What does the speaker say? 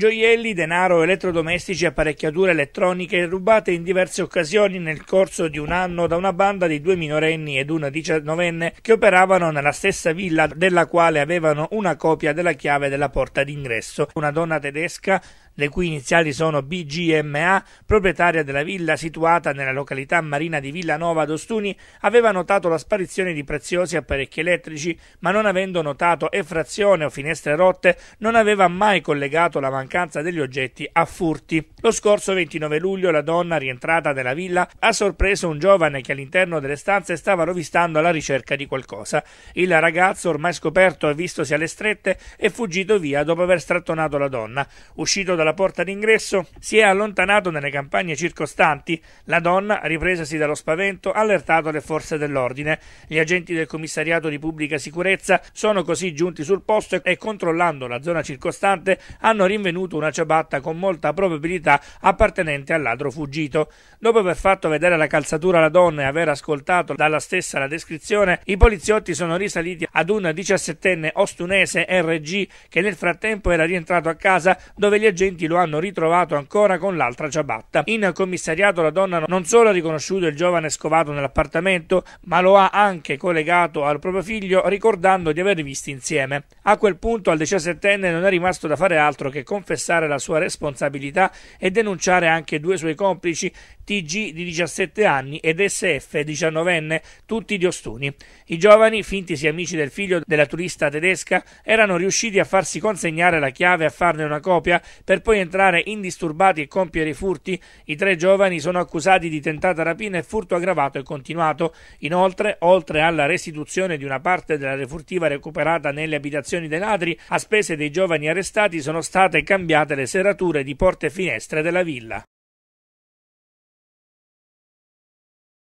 gioielli, denaro, elettrodomestici e apparecchiature elettroniche rubate in diverse occasioni nel corso di un anno da una banda di due minorenni ed una diciannovenne che operavano nella stessa villa della quale avevano una copia della chiave della porta d'ingresso. Una donna tedesca le cui iniziali sono BGMA, proprietaria della villa situata nella località marina di Villanova ad Ostuni, aveva notato la sparizione di preziosi apparecchi elettrici, ma non avendo notato effrazione o finestre rotte, non aveva mai collegato la mancanza degli oggetti a furti. Lo scorso 29 luglio la donna, rientrata nella villa, ha sorpreso un giovane che all'interno delle stanze stava rovistando alla ricerca di qualcosa. Il ragazzo, ormai scoperto e vistosi alle strette, è fuggito via dopo aver strattonato la donna. Uscito dalla dalla porta d'ingresso, si è allontanato nelle campagne circostanti. La donna, ripresasi dallo spavento, ha allertato le forze dell'ordine. Gli agenti del commissariato di pubblica sicurezza sono così giunti sul posto e controllando la zona circostante hanno rinvenuto una ciabatta con molta probabilità appartenente al ladro fuggito. Dopo aver fatto vedere la calzatura alla donna e aver ascoltato dalla stessa la descrizione, i poliziotti sono risaliti ad un 17enne ostunese RG che nel frattempo era rientrato a casa dove gli agenti agenti lo hanno ritrovato ancora con l'altra ciabatta. In commissariato la donna non solo ha riconosciuto il giovane scovato nell'appartamento, ma lo ha anche collegato al proprio figlio ricordando di aver visti insieme. A quel punto al 17enne non è rimasto da fare altro che confessare la sua responsabilità e denunciare anche due suoi complici, TG di 17 anni ed SF 19enne, tutti di Ostuni. I giovani, fintisi amici del figlio della turista tedesca, erano riusciti a farsi consegnare la chiave e a farne una copia per per poi entrare indisturbati e compiere i furti, i tre giovani sono accusati di tentata rapina e furto aggravato e continuato. Inoltre, oltre alla restituzione di una parte della refurtiva recuperata nelle abitazioni dei ladri, a spese dei giovani arrestati sono state cambiate le serrature di porte e finestre della villa.